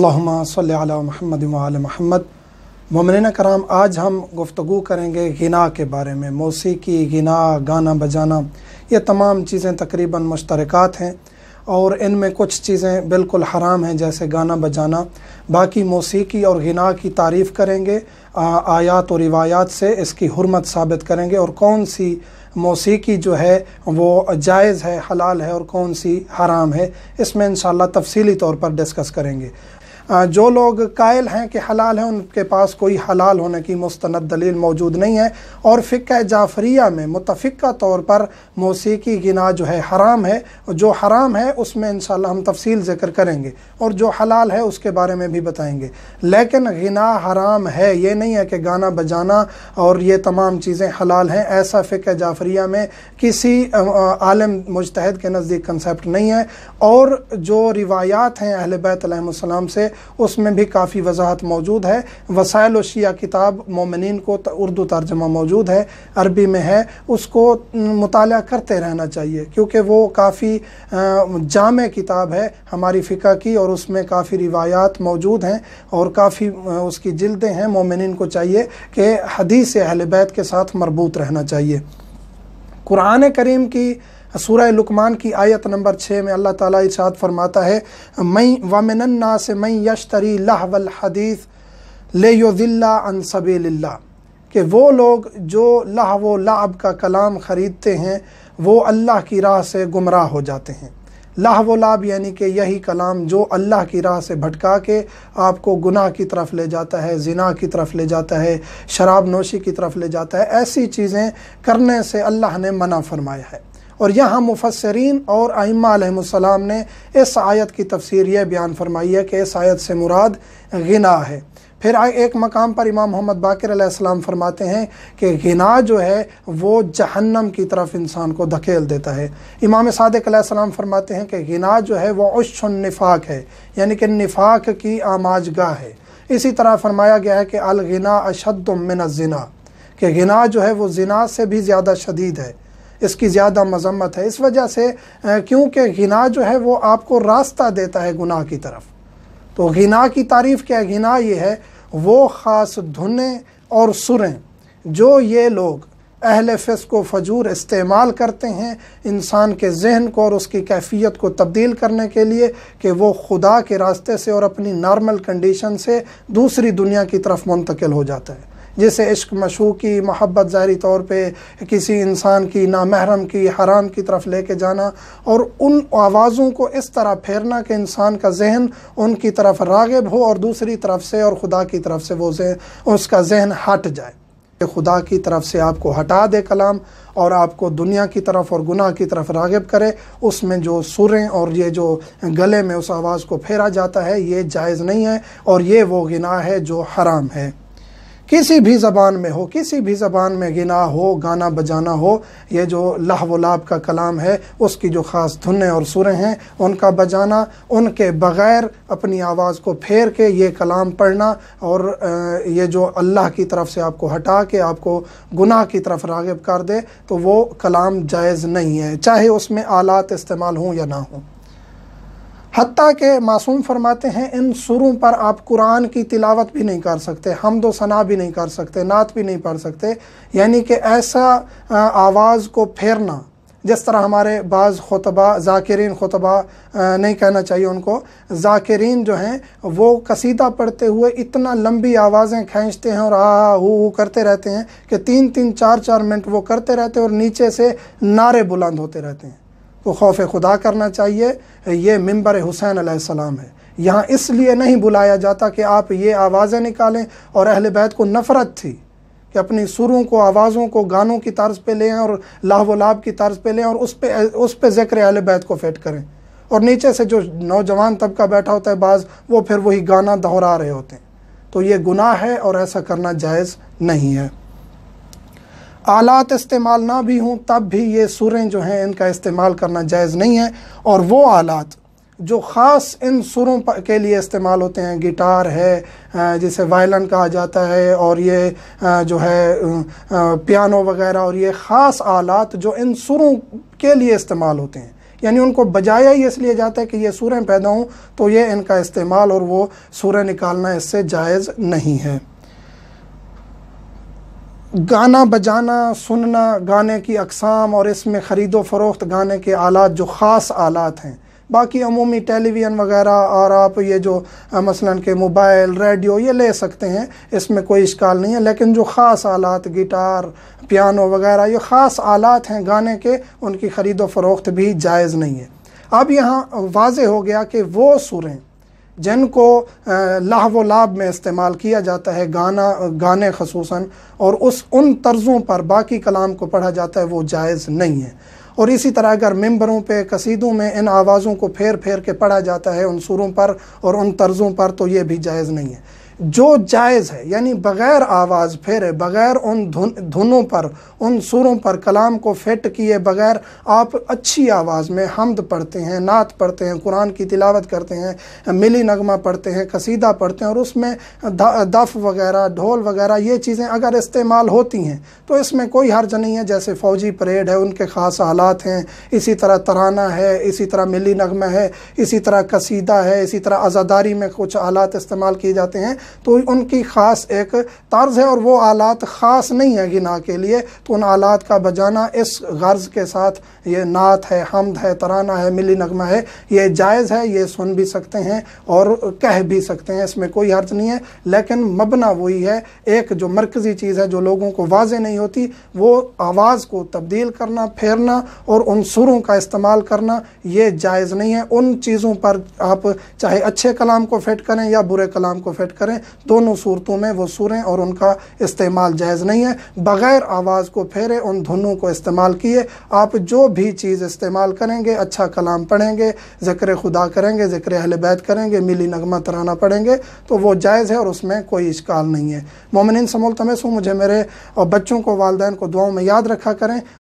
महमद महमद ममिन कराम आज हम गुफ्तु करेंगे गना के बारे में मौसीकी गना गाना बजाना ये तमाम चीज़ें तकरीबन मुश्तरक हैं और इनमें कुछ चीज़ें बिल्कुल हराम हैं जैसे गाना बजाना बाकी मौसीकी और गना की तारीफ़ करेंगे आयात और रिवायात से इसकी हरमत साबित करेंगे और कौन सी मौसीकी जो है वो जायज़ है हलाल है और कौन सी हराम है इसमें इन तफसीली तौर पर डिस्कस करेंगे जो लोग कायल हैं कि हलाल हैं उनके पास कोई हलाल होने की मुस्ंद दलील मौजूद नहीं है और फ़िक जाफरिया में मुतफ़ा तौर पर मौसीकी गिना जो है हराम है जो हराम है उसमें इन हम तफसील ज़िक्र करेंगे और जो हलाल है उसके बारे में भी बताएंगे लेकिन गिना हराम है ये नहीं है कि गाना बजाना और ये तमाम चीज़ें हलाल हैं ऐसा फ़िक जाफरिया में किसी आलम मुजतहद के नज़दीक कंसेप्ट नहीं है और जो रिवायात हैं अहल बैतम से उसमें भी काफ़ी वजाहत मौजूद है वसायल शिया किताब मोमिन को उर्दू तर्जमा मौजूद है अरबी में है उसको मुताल करते रहना चाहिए क्योंकि वो काफ़ी जाम किताब है हमारी फ़िका की और उसमें काफ़ी रिवायात मौजूद हैं और काफ़ी उसकी जल्दें हैं मोमिन को चाहिए कि हदीस अहलबैत के साथ मरबूत रहना चाहिए कुरान करीम की सूरा लुकमान की आयत नंबर छः में अल्लाह ताला इरशाद फरमाता है मई वमिनन्ना से मई यशतरी लहवल हदीस ले योदिल्ला अन कि वो लोग जो लहव लाब का कलाम ख़रीदते हैं वो अल्लाह की राह से गुमराह हो जाते हैं लाह व लाभ यानी कि यही कलाम जो अल्लाह की राह से भटका के आपको गुनाह की तरफ ले जाता है जिना की तरफ ले जाता है शराब नोशी की तरफ ले जाता है ऐसी चीज़ें करने से अल्लाह ने मना फरमाया है और यहाँ मुफसरीन और आइमाम ने इस आयत की तफसीर यह बयान फरमाई है कि इस आयत से मुराद गना है फिर एक मकाम पर इमाम मोहम्मद बाकर फरमाते हैं कि गना जो है वो जहन्नम की तरफ इंसान को धकेल देता है इमाम सादक अलैहिस्सलाम फरमाते हैं कि गना जो है वह उशनफाक है यानी कि नफाक की आमाजगा है इसी तरह फरमाया गया है कि अलगना अशद जना कि गना जो है वो जना से भी ज़्यादा शदीद है इसकी ज़्यादा मजम्मत है इस वजह से क्योंकि गिना जो है वो आपको रास्ता देता है गुनाह की तरफ तो गिना की तारीफ़ क्या है गिना ये है वो ख़ास धुनें और सुरें जो ये लोग अहल फिस को फजूर इस्तेमाल करते हैं इंसान के जहन को और उसकी कैफियत को तब्दील करने के लिए कि वो खुदा के रास्ते से और अपनी नॉर्मल कंडीशन से दूसरी दुनिया की तरफ मुंतकिल हो जाता है जैसे इश्क मशूकी मोहब्बत ज़ाहरी तौर पर किसी इंसान की नामहरम की हराम की तरफ लेके जाना और उन आवाज़ों को इस तरह फेरना कि इंसान का जहन उनकी तरफ रागब हो और दूसरी तरफ से और खुदा की तरफ से वो जहन उसका जहन हट जाए खुदा की तरफ से आपको हटा दे कलाम और आपको दुनिया की तरफ और गुनाह की तरफ रागब करे उसमें जो सुरें और ये जो गले में उस आवाज़ को फेरा जाता है ये जायज़ नहीं है और ये वो गिनाह है जो हराम है किसी भी ज़बान में हो किसी भी ज़बान में गिना हो गाना बजाना हो ये जो लह का कलाम है उसकी जो ख़ास धुनें और सुरें हैं उनका बजाना उनके बग़ैर अपनी आवाज़ को फेर के ये कलाम पढ़ना और ये जो अल्लाह की तरफ से आपको हटा के आपको गुनाह की तरफ रागब कर दे तो वो कलाम जायज़ नहीं है चाहे उसमें आलात इस्तेमाल हों या ना हों हती के मासूम फरमाते हैं इन सुरों पर आप कुरान की तिलावत भी नहीं कर सकते दो सना भी नहीं कर सकते नात भी नहीं पढ़ सकते यानी कि ऐसा आवाज़ को फेरना जिस तरह हमारे बाज़ खुतबा ज़ाकिरीन खुतबा नहीं कहना चाहिए उनको ज़ाकिरीन जो हैं वो कसीदा पढ़ते हुए इतना लंबी आवाज़ें खींचते हैं और आ हु करते रहते हैं कि तीन तीन चार चार मिनट वो करते रहते हैं और नीचे से नारे बुलंद होते रहते हैं को खौफ खुदा करना चाहिए ये मंबर हुसैन आसमाम है यहाँ इसलिए नहीं बुलाया जाता कि आप ये आवाज़ें निकालें और अहल बैत को नफ़रत थी कि अपनी सुरों को आवाज़ों को गानों की तर्ज पे लें और वलाभ की तर्ज पे लें और उस पर उस पर ज़िक्र अहल बैत को फेट करें और नीचे से जो नौजवान तबका बैठा होता है बाज़ वो फिर वही गाना दोहरा रहे होते हैं तो ये गुनाह है और ऐसा करना जायज़ नहीं है आलात इस्तेमाल ना भी हों तब भी ये सुरें जो हैं इनका इस्तेमाल करना जायज़ नहीं है और वो आलात जो ख़ास इन सुरों के लिए इस्तेमाल होते हैं गिटार है जिसे वायलन कहा जाता है और ये जो है पियानो वगैरह और ये ख़ास आलात जो इन सुरों के लिए इस्तेमाल होते हैं यानी उनको बजाया ही इसलिए जाता है कि ये सुरें पैदा हों तो ये इनका इस्तेमाल और वो सुरें निकालना इससे जायज़ नहीं है गाना बजाना सुनना गाने की अकसाम और इसमें ख़रीदो फरोख्त गाने के आलात जो ख़ास आलात हैं बाकी अमूमी टेलीविज़न वगैरह और आप ये जो मसलन के मोबाइल रेडियो ये ले सकते हैं इसमें कोई इश्काल नहीं है लेकिन जो ख़ास आलात गिटार पियानो वगैरह ये ख़ास आलात हैं गाने के उनकी ख़रीदो फरोख्त भी जायज़ नहीं है अब यहाँ वाज हो गया कि वो सुरें जिनको लाहव लाभ में इस्तेमाल किया जाता है गाना गाने खसूस और उस उन तर्ज़ों पर बाकी कलाम को पढ़ा जाता है वो जायज़ नहीं है और इसी तरह अगर मेंबरों पर कसीदों में इन आवाज़ों को फेर फेर के पढ़ा जाता है उन सुरों पर और उन तर्ज़ों पर तो ये भी जायज़ नहीं है जो जायज़ है यानी बग़ैर आवाज़ फेरे बग़ैर उन धुन धुनों पर उन सुरों पर कलाम को फिट किए बग़ैर आप अच्छी आवाज़ में हमद पढ़ते हैं नात पढ़ते हैं कुरान की तिलावत करते हैं मिली नगमा पढ़ते हैं कसीदा पढ़ते हैं और उसमें दफ़ वगैरह ढोल वगैरह ये चीज़ें अगर इस्तेमाल होती हैं तो इसमें कोई हर्ज नहीं है जैसे फ़ौजी परेड है उनके ख़ास हालात हैं इसी तरह तराना है इसी तरह मिली नगमा है इसी तरह कसीदा है इसी तरह आज़ादारी में कुछ आलात इस्तेमाल किए जाते हैं तो उनकी ख़ास एक तर्ज है और वो आलात ख़ास नहीं है गिना के लिए तो उन आलात का बजाना इस गर्ज के साथ ये नात है हमद है तराना है मिली नगमा है ये जायज़ है ये सुन भी सकते हैं और कह भी सकते हैं इसमें कोई हर्ज नहीं है लेकिन मबना वही है एक जो मरकज़ी चीज़ है जो लोगों को वाज नहीं होती वो आवाज़ को तब्दील करना फेरना और उन सुरों का इस्तेमाल करना ये जायज़ नहीं है उन चीज़ों पर आप चाहे अच्छे कलाम को फिट करें या बुरे कलाम को फिट करें करें दोनों सूरतों में वो सुरें और उनका इस्तेमाल जायज़ नहीं है बग़ैर आवाज़ को फेरे उन धुनों को इस्तेमाल किए आप जो भी चीज़ इस्तेमाल करेंगे अच्छा कलाम पढ़ेंगे ज़िक्र खुदा करेंगे ज़िक्र अहल बैत करेंगे मिली नगमा तराना पढ़ेंगे तो वो जायज़ है और उसमें कोई इश्काल नहीं है मोमिन समोल तमस हूँ मुझे मेरे और बच्चों को वालदेन को दुआओं में याद रखा करें